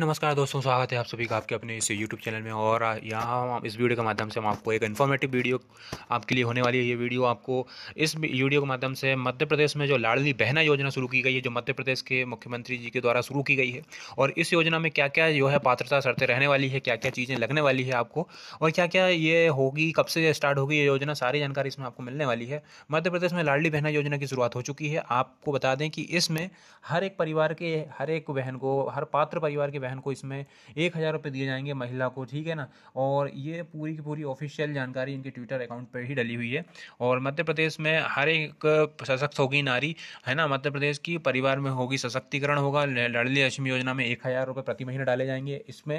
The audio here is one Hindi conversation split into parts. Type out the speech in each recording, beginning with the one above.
नमस्कार दोस्तों स्वागत है आप सभी का आपके अपने इस यूट्यूब चैनल में और यहाँ हम इस वीडियो के माध्यम से हम आपको एक इन्फॉर्मेटिव वीडियो आपके लिए होने वाली है ये वीडियो आपको इस वीडियो के माध्यम से मध्य प्रदेश में जो लाडली बहना योजना शुरू की गई है जो मध्य प्रदेश के मुख्यमंत्री जी के द्वारा शुरू की गई है और इस योजना में क्या क्या जो है पात्रता शर्तें रहने वाली है क्या क्या चीज़ें लगने वाली है आपको और क्या क्या ये होगी कब से स्टार्ट होगी ये योजना सारी जानकारी इसमें आपको मिलने वाली है मध्य प्रदेश में लाडली बहना योजना की शुरुआत हो चुकी है आपको बता दें कि इसमें हर एक परिवार के हर एक बहन को हर पात्र परिवार के बहन को इसमें एक हज़ार रुपये दिए जाएंगे महिला को ठीक है ना और ये पूरी की पूरी ऑफिशियल जानकारी इनके ट्विटर अकाउंट पर ही डली हुई है और मध्य प्रदेश में हर एक सशक्त होगी नारी है ना मध्य प्रदेश की परिवार में होगी सशक्तिकरण होगा लड़ली लक्ष्मी योजना में एक हज़ार रुपये प्रति महीने डाले जाएंगे इसमें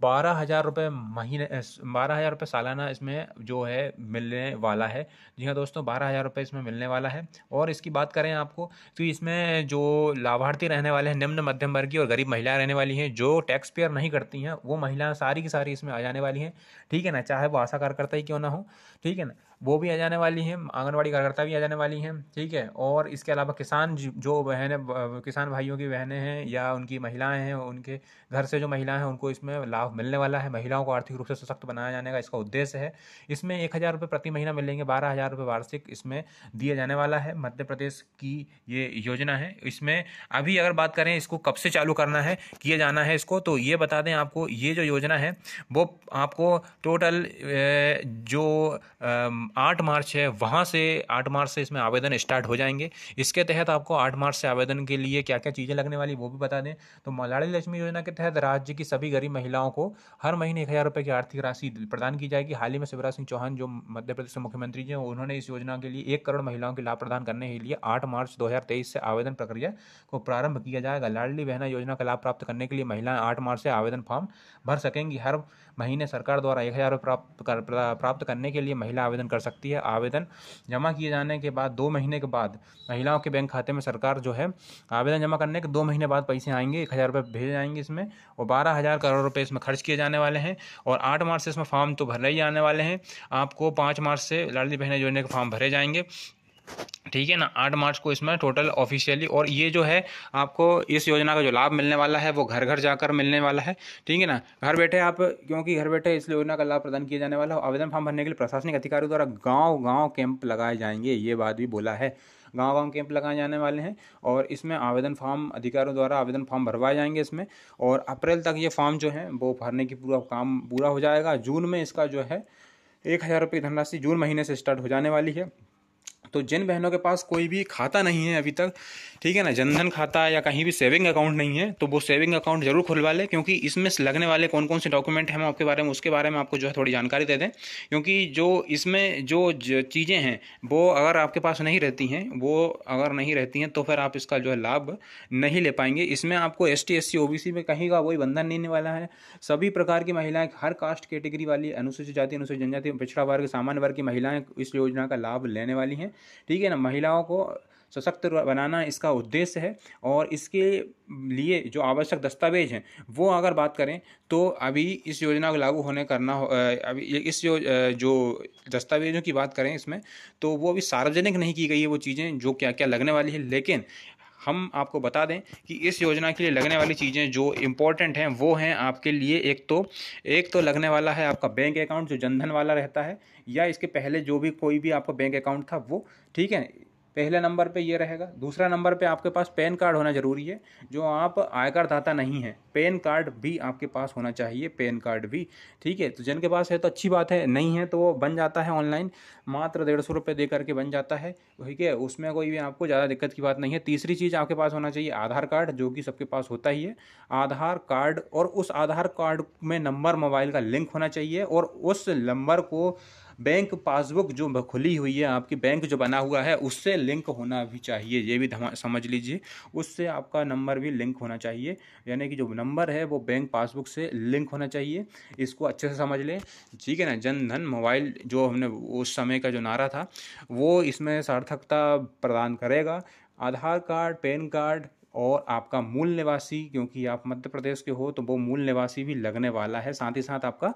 बारह हज़ार रुपये महीने बारह हज़ार रुपये सालाना इसमें जो है मिलने वाला है जी हाँ दोस्तों बारह हज़ार रुपये इसमें मिलने वाला है और इसकी बात करें आपको तो इसमें जो लाभार्थी रहने वाले हैं निम्न मध्यम वर्गीय और गरीब महिलाएं रहने वाली हैं जो टैक्स पेयर नहीं करती हैं वो महिलाएं सारी की सारी इसमें आ जाने वाली हैं ठीक है ना चाहे वो आशा कार्यकर्ता ही क्यों ना हो ठीक है ना वो भी आ जाने वाली हैं आंगनवाड़ी कार्यकर्ता भी आ जाने वाली हैं ठीक है और इसके अलावा किसान जो बहने किसान भाइयों की बहनें हैं या उनकी महिलाएं हैं उनके घर से जो महिलाएं हैं उनको इसमें लाभ मिलने वाला है महिलाओं को आर्थिक रूप से सशक्त बनाया जाने का इसका उद्देश्य है इसमें एक हज़ार रुपये प्रति महीना मिलेंगे बारह हज़ार रुपये वार्षिक इसमें दिया जाने वाला है मध्य प्रदेश की ये योजना है इसमें अभी अगर बात करें इसको कब से चालू करना है किया जाना है इसको तो ये बता दें आपको ये जो योजना है वो आपको टोटल जो आठ मार्च है वहाँ से आठ मार्च से इसमें आवेदन स्टार्ट हो जाएंगे इसके तहत आपको आठ मार्च से आवेदन के लिए क्या क्या चीज़ें लगने वाली वो भी बता दें तो मलाड़ी लक्ष्मी योजना के तहत राज्य की सभी गरीब महिलाओं को हर महीने एक हज़ार रुपये की आर्थिक राशि प्रदान की जाएगी हाल ही में शिवराज सिंह चौहान जो मध्य प्रदेश के मुख्यमंत्री जी हैं उन्होंने इस योजना के लिए एक करोड़ महिलाओं के लाभ प्रदान करने के लिए आठ मार्च दो से आवेदन प्रक्रिया को प्रारंभ किया जाएगा लाडली बहना योजना का लाभ प्राप्त करने के लिए महिलाएं आठ मार्च से आवेदन फॉर्म भर सकेंगी हर महीने सरकार द्वारा एक हज़ार प्राप्त कर प्राप्त करने के लिए महिला आवेदन कर सकती है आवेदन जमा किए जाने के बाद दो महीने के बाद महिलाओं के बैंक खाते में सरकार जो है आवेदन जमा करने के दो महीने बाद पैसे आएंगे एक हज़ार रुपये भेजे जाएंगे इसमें और बारह हज़ार करोड़ रुपये इसमें खर्च किए जाने वाले हैं और आठ मार्च से इसमें फॉर्म तो भरे ही आने वाले हैं आपको पाँच मार्च से लाडली बहने योजना के फॉर्म भरे जाएंगे ठीक है ना आठ मार्च को इसमें टोटल ऑफिशियली और ये जो है आपको इस योजना का जो लाभ मिलने वाला है वो घर घर जाकर मिलने वाला है ठीक है ना घर बैठे आप क्योंकि घर बैठे इस योजना का लाभ प्रदान किया जाने वाला है आवेदन फॉर्म भरने के लिए प्रशासनिक अधिकारियों द्वारा गाँव गाँव कैंप लगाए जाएंगे ये बात भी बोला है गाँव गाँव कैंप लगाए जाने वाले हैं और इसमें आवेदन फॉर्म अधिकारियों द्वारा आवेदन फॉर्म भरवाए जाएंगे इसमें और अप्रैल तक ये फॉर्म जो है वो भरने की पूरा काम पूरा हो जाएगा जून में इसका जो है एक हज़ार रुपये धनराशि जून महीने से स्टार्ट हो जाने वाली है तो जिन बहनों के पास कोई भी खाता नहीं है अभी तक ठीक है ना जनधन खाता या कहीं भी सेविंग अकाउंट नहीं है तो वो सेविंग अकाउंट जरूर खुलवा लें क्योंकि इसमें लगने वाले कौन कौन से डॉक्यूमेंट हैं हम आपके बारे में उसके बारे में आपको जो है थोड़ी जानकारी दे दें क्योंकि जो इसमें जो, जो चीज़ें हैं वो अगर आपके पास नहीं रहती हैं वो अगर नहीं रहती हैं तो फिर आप इसका जो है लाभ नहीं ले पाएंगे इसमें आपको S T S C O B C में कहीं का कोई बंधन नहीं वाला है सभी प्रकार की महिलाएं हर कास्ट कैटेगरी वाली अनुसूचित जाति अनुसूचित जनजाति पिछड़ा वर्ग सामान्य वर्ग की महिलाएं इस योजना का लाभ लेने वाली हैं ठीक है ना महिलाओं को सशक्त बनाना इसका उद्देश्य है और इसके लिए जो आवश्यक दस्तावेज हैं वो अगर बात करें तो अभी इस योजना को लागू होने करना हो, अभी इस जो जो दस्तावेजों की बात करें इसमें तो वो अभी सार्वजनिक नहीं की गई है वो चीज़ें जो क्या क्या लगने वाली है लेकिन हम आपको बता दें कि इस योजना के लिए लगने वाली चीज़ें जो इम्पोर्टेंट हैं वो हैं आपके लिए एक तो एक तो लगने वाला है आपका बैंक अकाउंट जो जनधन वाला रहता है या इसके पहले जो भी कोई भी आपका बैंक अकाउंट था वो ठीक है पहले नंबर पे ये रहेगा दूसरा नंबर पे आपके पास पैन कार्ड होना ज़रूरी है जो आप आयकर दाता नहीं है पैन कार्ड भी आपके पास होना चाहिए पैन कार्ड भी ठीक है तो जिनके पास है तो अच्छी बात है नहीं है तो वो बन जाता है ऑनलाइन मात्र डेढ़ सौ रुपये दे करके बन जाता है ठीक है उसमें कोई भी आपको ज़्यादा दिक्कत की बात नहीं है तीसरी चीज़ आपके पास होना चाहिए आधार कार्ड जो कि सबके पास होता ही है आधार कार्ड और उस आधार कार्ड में नंबर मोबाइल का लिंक होना चाहिए और उस नंबर को बैंक पासबुक जो खुली हुई है आपकी बैंक जो बना हुआ है उससे लिंक होना भी चाहिए ये भी समझ लीजिए उससे आपका नंबर भी लिंक होना चाहिए यानी कि जो नंबर है वो बैंक पासबुक से लिंक होना चाहिए इसको अच्छे से समझ लें ठीक है ना जन धन मोबाइल जो हमने उस समय का जो नारा था वो इसमें सार्थकता प्रदान करेगा आधार कार्ड पैन कार्ड और आपका मूल निवासी क्योंकि आप मध्य प्रदेश के हो तो वो मूल निवासी भी लगने वाला है साथ ही साथ आपका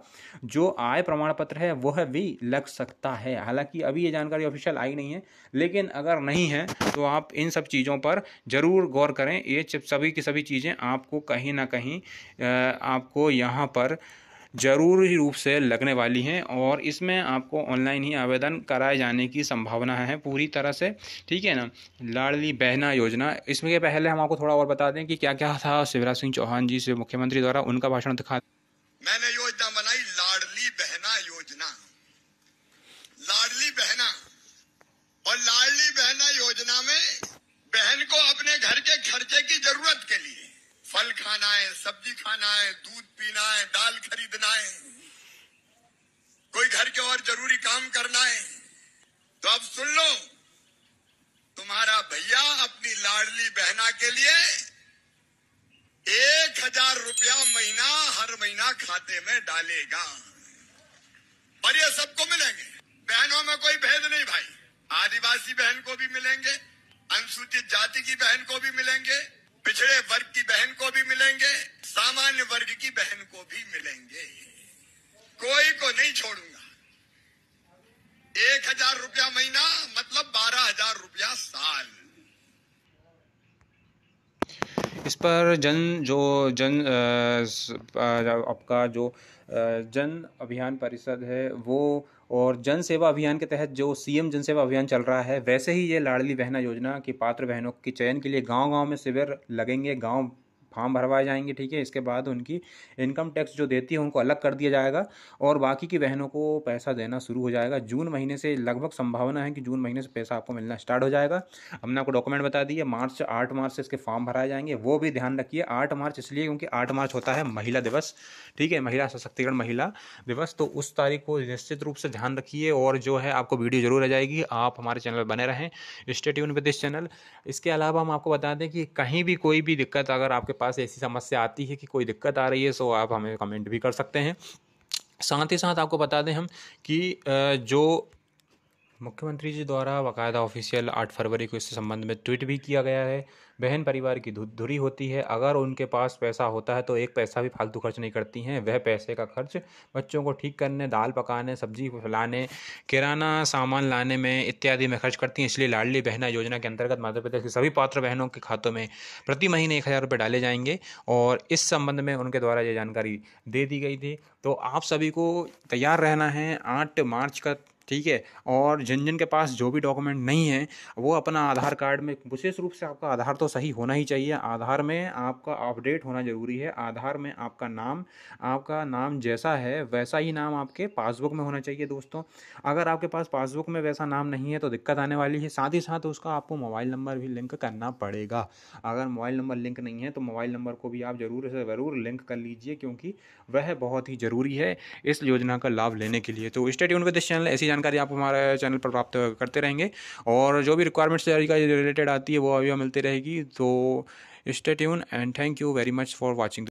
जो आय प्रमाण पत्र है वह भी लग सकता है हालांकि अभी ये जानकारी ऑफिशियल आई नहीं है लेकिन अगर नहीं है तो आप इन सब चीज़ों पर ज़रूर गौर करें ये सभी की सभी चीज़ें आपको कहीं ना कहीं आपको यहाँ पर ज़रूरी रूप से लगने वाली हैं और इसमें आपको ऑनलाइन ही आवेदन कराए जाने की संभावना है पूरी तरह से ठीक है ना लाडली बहना योजना इसमें पहले हम आपको थोड़ा और बता दें कि क्या क्या था शिवराज सिंह चौहान जी से मुख्यमंत्री द्वारा उनका भाषण दिखा मैंने योजना बनाई लाडली बहना योजना लाडली बहना और लाडली बहना योजना में बहन को अपने घर के खर्चे की जरूरत के लिए फल खाना है सब्जी खाना है दूध पीना है दाल खरीदना है कोई घर के और जरूरी काम करना है तो अब सुन लो तुम्हारा भैया अपनी लाडली बहना के लिए एक हजार रुपया महीना हर महीना खाते में डालेगा और ये सबको मिलेंगे बहनों में कोई भेद नहीं भाई आदिवासी बहन को भी मिलेंगे अनुसूचित जाति की बहन को भी मिलेंगे पिछड़े वर्ग की बहन को भी मिलेंगे सामान्य वर्ग की बहन को भी मिलेंगे कोई को नहीं छोड़ूंगा एक हजार रुपया महीना मतलब बारह हजार रुपया साल इस पर जन जो जन आपका जो जन अभियान परिषद है वो और जन सेवा अभियान के तहत जो सीएम जन सेवा अभियान चल रहा है वैसे ही ये लाडली बहना योजना की पात्र बहनों के चयन के लिए गांव गांव में शिविर लगेंगे गांव फॉर्म भरवाए जाएंगे ठीक है इसके बाद उनकी इनकम टैक्स जो देती है उनको अलग कर दिया जाएगा और बाकी की बहनों को पैसा देना शुरू हो जाएगा जून महीने से लगभग संभावना है कि जून महीने से पैसा आपको मिलना स्टार्ट हो जाएगा हमने आपको डॉक्यूमेंट बता दिए मार्च आठ मार्च से इसके फॉर्म भराए जाएंगे वो भी ध्यान रखिए आठ मार्च इसलिए क्योंकि आठ मार्च होता है महिला दिवस ठीक है महिला सशक्तिकरण महिला दिवस तो उस तारीख को निश्चित रूप से ध्यान रखिए और जो है आपको वीडियो जरूर आ जाएगी आप हमारे चैनल बने रहें स्टेट यून विद चैनल इसके अलावा हम आपको बता दें कि कहीं भी कोई भी दिक्कत अगर आपके पास ऐसी समस्या आती है कि कोई दिक्कत आ रही है सो आप हमें कमेंट भी कर सकते हैं साथ ही साथ आपको बता दें हम कि जो मुख्यमंत्री जी द्वारा बाकायदा ऑफिशियल आठ फरवरी को इस संबंध में ट्वीट भी किया गया है बहन परिवार की धु धुरी होती है अगर उनके पास पैसा होता है तो एक पैसा भी फालतू खर्च नहीं करती हैं वह पैसे का खर्च बच्चों को ठीक करने दाल पकाने सब्जी लाने किराना सामान लाने में इत्यादि में खर्च करती हैं इसलिए लाडली बहना योजना के अंतर्गत मध्य प्रदेश की सभी पात्र बहनों के खातों में प्रति महीने एक हज़ार रुपये डाले जाएंगे और इस संबंध में उनके द्वारा ये जानकारी दे दी गई थी तो आप सभी को तैयार रहना है आठ मार्च का ठीक है और जिन जिन के पास जो भी डॉक्यूमेंट नहीं है वो अपना आधार कार्ड में विशेष रूप से आपका आधार तो सही होना ही चाहिए आधार में आपका अपडेट होना ज़रूरी है आधार में आपका नाम आपका नाम जैसा है वैसा ही नाम आपके पासबुक में होना चाहिए दोस्तों अगर आपके पास पासबुक में वैसा नाम नहीं है तो दिक्कत आने वाली है साथ ही साथ उसका आपको मोबाइल नंबर भी लिंक करना पड़ेगा अगर मोबाइल नंबर लिंक नहीं है तो मोबाइल नंबर को भी आप ज़रूर से ज़रूर लिंक कर लीजिए क्योंकि वह बहुत ही ज़रूरी है इस योजना का लाभ लेने के लिए तो स्टेट यून विद चैनल ऐसी जानकारी आप हमारे चैनल पर प्राप्त करते रहेंगे और जो भी रिक्वायरमेंट्स तैयारी का रिलेटेड आती है वो अभी मिलती रहेगी तो stay tune and thank you very much for watching